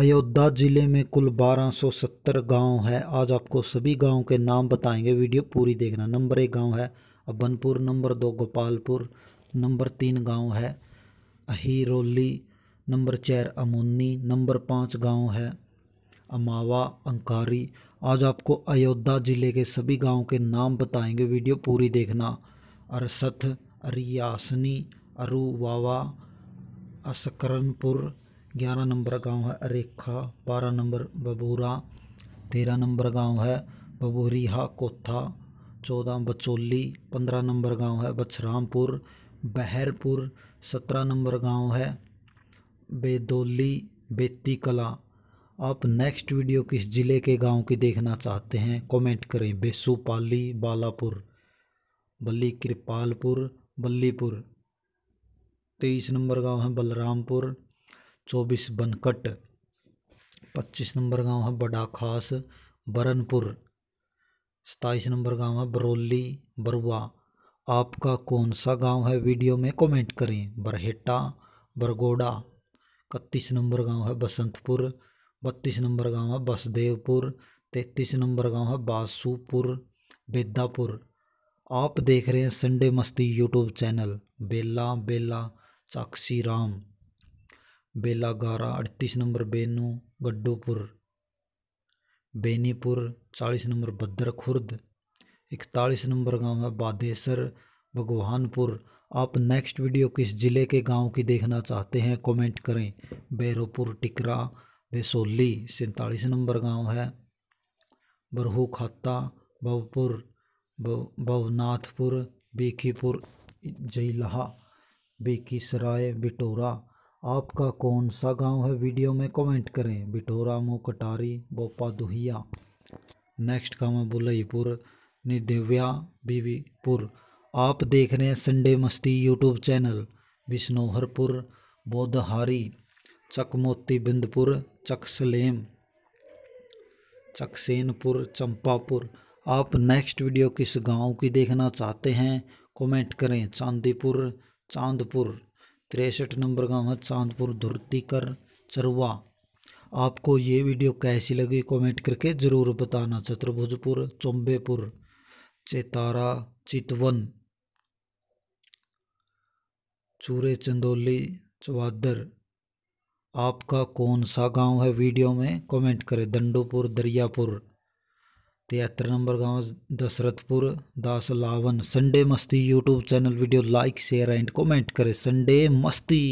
अयोध्या ज़िले में कुल 1270 गांव है आज आपको सभी गांव के नाम बताएंगे वीडियो पूरी देखना नंबर एक गांव है अबनपुर नंबर दो गोपालपुर नंबर तीन गांव है अहिरोली नंबर चार अमोनी नंबर पाँच गांव है अमावा अंकारी आज आपको अयोध्या ज़िले के सभी गांव के नाम बताएंगे वीडियो पूरी देखना अरसथ अरियासनी अरुवावा असकरनपुर ग्यारह नंबर गांव है अरेखा बारह नंबर बबूरा तेरह नंबर गांव है बबूरीहा कोथा चौदह बचोली पंद्रह नंबर गांव है बछरामपुर बहरपुर सत्रह नंबर गांव है बेदोली बेती कला आप नेक्स्ट वीडियो किस ज़िले के गांव की देखना चाहते हैं कमेंट करें बेसुपाली बालापुर बल्ली कृपालपुर बल्लीपुर तेईस नंबर गांव है बलरामपुर चौबीस बनकट पच्चीस नंबर गांव है बड़ा खास बरनपुर सताईस नंबर गांव है बरौली बरुआ आपका कौन सा गांव है वीडियो में कमेंट करें बरहेटा बरगोड़ा इकतीस नंबर गांव है बसंतपुर बत्तीस नंबर गांव है बसदेवपुर तैतीस नंबर गांव है बासुपुर बेदापुर आप देख रहे हैं Sunday Masti YouTube channel Bela Bela Chakshi Ram Belagara अड़तीस नंबर बेनू गड्डूपुर बेनीपुर चालीस नंबर बद्र खुर्द इकतालीस नंबर गांव है बादेसर भगवानपुर आप नेक्स्ट वीडियो किस ज़िले के गांव की देखना चाहते हैं कमेंट करें बैरोपुर टिकरा बेसोली सैंतालीस नंबर गांव है बरहू खाता भवपुर भवनाथपुर बीखीपुर जइलहा बीकीसराय बिटोरा आपका कौन सा गांव है वीडियो में कमेंट करें बिटोरा कटारी बोपा दुहिया नेक्स्ट गाँव है बुलईपुर निदिव्या बीवीपुर आप देख रहे हैं Sunday Masti YouTube channel Bishnoharpur Bodhhari Chakmoti Bindpur Chaksalem Chaksenpur Champapur आप नेक्स्ट वीडियो किस गांव की देखना चाहते हैं कमेंट करें चांदीपुर चांदपुर तिरसठ नंबर गाँव है चांदपुर धुरतीकर चरवा आपको ये वीडियो कैसी लगी कमेंट करके ज़रूर बताना चतुर्भुजपुर चुम्बेपुर चेतारा चितवन चूरे चंदौली चवादर आपका कौन सा गांव है वीडियो में कमेंट करें दंडोपुर दरियापुर तिहत्तर नंबर गांव दशरथपुर दास Lavan Sunday Masti YouTube channel video like share and comment करें संडे मस्ती